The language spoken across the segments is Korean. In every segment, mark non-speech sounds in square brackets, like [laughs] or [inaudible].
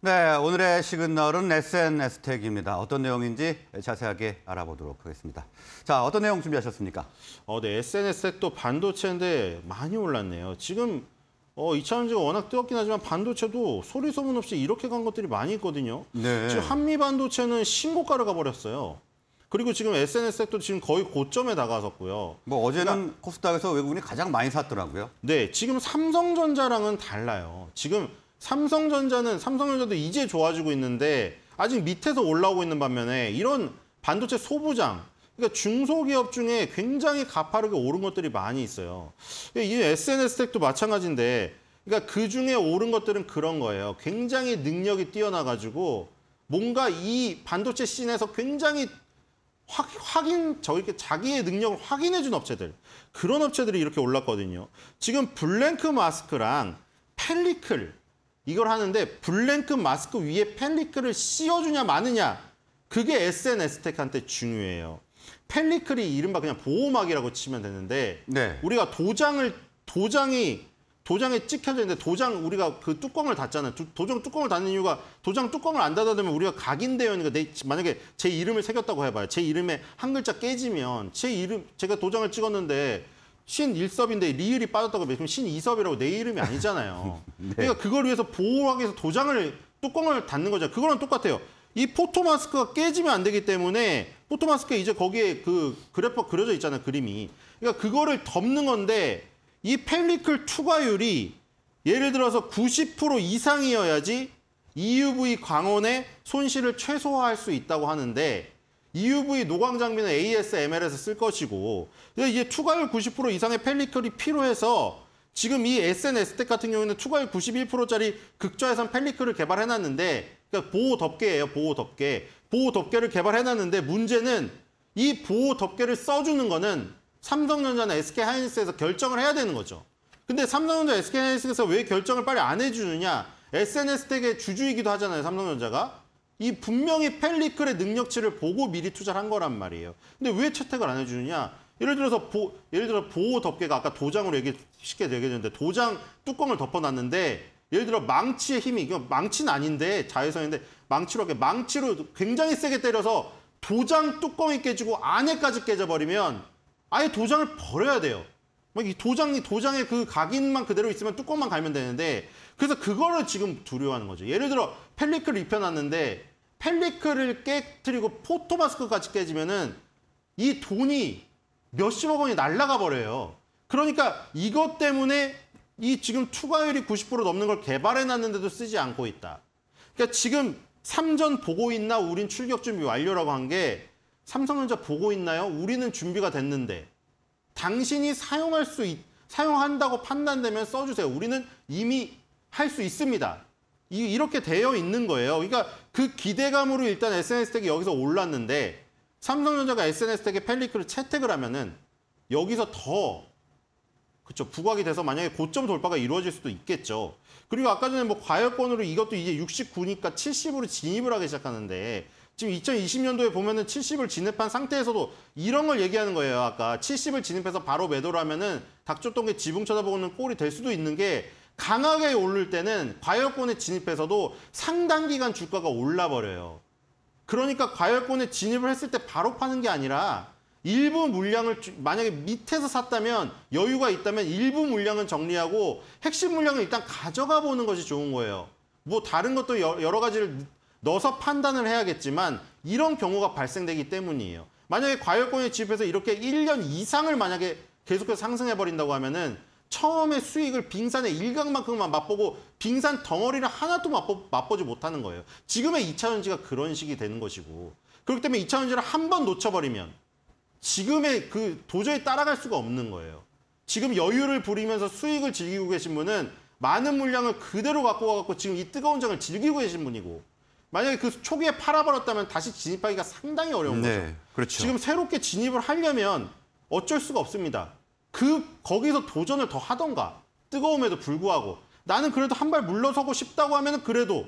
네, 오늘의 시그널은 SNS 택입니다 어떤 내용인지 자세하게 알아보도록 하겠습니다. 자, 어떤 내용 준비하셨습니까? 어, 네, SNS 택도 반도체인데 많이 올랐네요. 지금 어, 2차전지가 워낙 뜨겁긴 하지만 반도체도 소리 소문 없이 이렇게 간 것들이 많이 있거든요. 네. 지금 한미 반도체는 신고가를 가버렸어요. 그리고 지금 SNS 섹도 지금 거의 고점에 다가섰고요. 뭐 어제는 그러니까, 코스닥에서 외국인이 가장 많이 샀더라고요. 네, 지금 삼성전자랑은 달라요. 지금 삼성전자는 삼성전자도 이제 좋아지고 있는데 아직 밑에서 올라오고 있는 반면에 이런 반도체 소부장 그러니까 중소기업 중에 굉장히 가파르게 오른 것들이 많이 있어요. 예, 이 SNS 택도 마찬가지인데 그러니까 그 중에 오른 것들은 그런 거예요. 굉장히 능력이 뛰어나가지고 뭔가 이 반도체 씬에서 굉장히 확, 확인, 저렇게 자기의 능력을 확인해준 업체들. 그런 업체들이 이렇게 올랐거든요. 지금 블랭크 마스크랑 펠리클, 이걸 하는데 블랭크 마스크 위에 펠리클을 씌워주냐 마느냐 그게 SNS 텍한테 e 중요해요. 펠리클이 이른바 그냥 보호막이라고 치면 되는데 네. 우리가 도장을 도장이 도장에 찍혀져 있는데 도장 우리가 그 뚜껑을 닫잖아요. 도, 장 뚜껑을 닫는 이유가 도장 뚜껑을 안 닫아두면 우리가 각인되어 있는 거내 만약에 제 이름을 새겼다고 해봐요. 제 이름에 한 글자 깨지면 제 이름 제가 도장을 찍었는데 신1섭인데 리을이 빠졌다고 그럼 신2섭이라고내 이름이 아니잖아요. [laughs] 네. 그러니까 그걸 위해서 보호하기 위해서 도장을 뚜껑을 닫는 거죠. 그거랑 똑같아요. 이 포토 마스크가 깨지면 안 되기 때문에 포토 마스크 이제 거기에 그 그래퍼 그려져 있잖아요. 그림이. 그러니까 그거를 덮는 건데 이 펠리클 투과율이 예를 들어서 90% 이상이어야지 EUV 광원의 손실을 최소화할 수 있다고 하는데 EUV 노광 장비는 ASML에서 쓸 것이고 이제 투과율 90% 이상의 펠리컬이 필요해서 지금 이 SNS텍 같은 경우에는 투과율 91%짜리 극좌해선 펠리컬을 개발해놨는데 그러니까 보호 덮개예요 보호 덮개 보호 덮개를 개발해놨는데 문제는 이 보호 덮개를 써주는 거는 삼성전자나 SK하이닉스에서 결정을 해야 되는 거죠 근데 삼성전자 SK하이닉스에서 왜 결정을 빨리 안 해주느냐 SNS텍의 주주이기도 하잖아요 삼성전자가 이 분명히 펠리클의 능력치를 보고 미리 투자를 한 거란 말이에요. 근데 왜 채택을 안 해주느냐? 예를 들어서 보, 예를 들어 보호 덮개가 아까 도장으로 얘기 쉽게 얘기했는데 도장 뚜껑을 덮어놨는데 예를 들어 망치의 힘이 이거 망치는 아닌데 자외선인데 망치로 망치로 굉장히 세게 때려서 도장 뚜껑이 깨지고 안에까지 깨져버리면 아예 도장을 버려야 돼요. 뭐 이 도장이 도장의 그 각인만 그대로 있으면 뚜껑만 갈면 되는데 그래서 그거를 지금 두려워하는 거죠. 예를 들어 펠리크를 입혀놨는데 펠리크를 깨뜨리고 포토마스크까지 깨지면은 이 돈이 몇십억 원이 날라가 버려요. 그러니까 이것 때문에 이 지금 투과율이 90% 넘는 걸 개발해 놨는데도 쓰지 않고 있다. 그러니까 지금 삼전 보고 있나 우린 출격 준비 완료라고 한 게 삼성전자 보고 있나요? 우리는 준비가 됐는데 당신이 사용할 수 있, 사용한다고 판단되면 써주세요. 우리는 이미 할 수 있습니다. 이, 이렇게 되어 있는 거예요. 그러니까 그 기대감으로 일단 SNS 텍이 여기서 올랐는데 삼성전자가 SNS 텍에 펠리크를 채택을 하면은 여기서 더 그렇죠. 부각이 돼서 만약에 고점 돌파가 이루어질 수도 있겠죠. 그리고 아까 전에 뭐 과열권으로 이것도 이제 69니까 70으로 진입을 하기 시작하는데 지금 2020년도에 보면은 70을 진입한 상태에서도 이런 걸 얘기하는 거예요. 아까 70을 진입해서 바로 매도를 하면은 닥쳤던 게 지붕 쳐다보는 꼴이 될 수도 있는 게 강하게 오를 때는 과열권에 진입해서도 상당 기간 주가가 올라버려요. 그러니까 과열권에 진입을 했을 때 바로 파는 게 아니라 일부 물량을 만약에 밑에서 샀다면 여유가 있다면 일부 물량은 정리하고 핵심 물량을 일단 가져가 보는 것이 좋은 거예요. 뭐 다른 것도 여러 가지를 넣어서 판단을 해야겠지만 이런 경우가 발생되기 때문이에요. 만약에 과열권의 집에서 이렇게 1년 이상을 만약에 계속해서 상승해버린다고 하면은 처음에 수익을 빙산의 일각만큼만 맛보고 빙산 덩어리를 하나도 맛보, 지 못하는 거예요. 지금의 2차 전지가 그런 식이 되는 것이고 그렇기 때문에 2차 전지를 한 번 놓쳐버리면 지금의 그 도저히 따라갈 수가 없는 거예요. 지금 여유를 부리면서 수익을 즐기고 계신 분은 많은 물량을 그대로 갖고 와갖고 지금 이 뜨거운 장을 즐기고 계신 분이고 만약에 그 초기에 팔아버렸다면 다시 진입하기가 상당히 어려운 네, 거죠. 그렇죠. 지금 새롭게 진입을 하려면 어쩔 수가 없습니다. 그 거기서 도전을 더 하던가 뜨거움에도 불구하고 나는 그래도 한 발 물러서고 싶다고 하면 그래도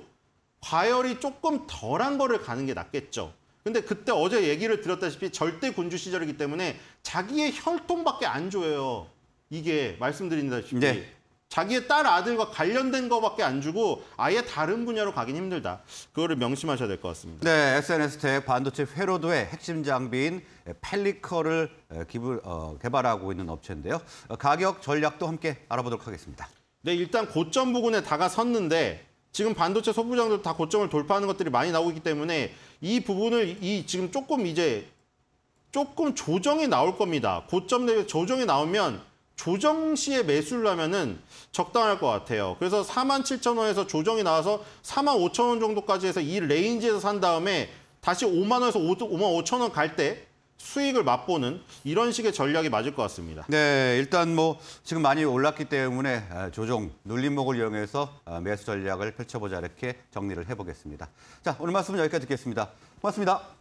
과열이 조금 덜한 거를 가는 게 낫겠죠. 근데 그때 어제 얘기를 드렸다시피 절대 군주 시절이기 때문에 자기의 혈통밖에 안 줘요. 이게 말씀드린다시피 네. 자기의 딸 아들과 관련된 것밖에안 주고 아예 다른 분야로 가긴 힘들다. 그거를 명심하셔야 될 것 같습니다. 네, SNS 텍 반도체 회로도의 핵심 장비인 펠리커를 기부, 어, 개발하고 있는 업체인데요. 어, 가격 전략도 함께 알아보도록 하겠습니다. 네, 일단 고점 부근에 다가섰는데 지금 반도체 소부장들 다 고점을 돌파하는 것들이 많이 나오기 때문에 이 부분을 이 지금 조금 이제 조금 조정이 나올 겁니다. 고점 대비 조정이 나오면 조정 시에 매수를 하면은 적당할 것 같아요. 그래서 4만 7천 원에서 조정이 나와서 4만 5천 원 정도까지 해서 이 레인지에서 산 다음에 다시 5만 원에서 5만 5 5천 원 갈 때 수익을 맛보는 이런 식의 전략이 맞을 것 같습니다. 네, 일단 뭐 지금 많이 올랐기 때문에 아, 조정, 눌림목을 이용해서 아, 매수 전략을 펼쳐보자 이렇게 정리를 해보겠습니다. 자, 오늘 말씀은 여기까지 듣겠습니다. 고맙습니다.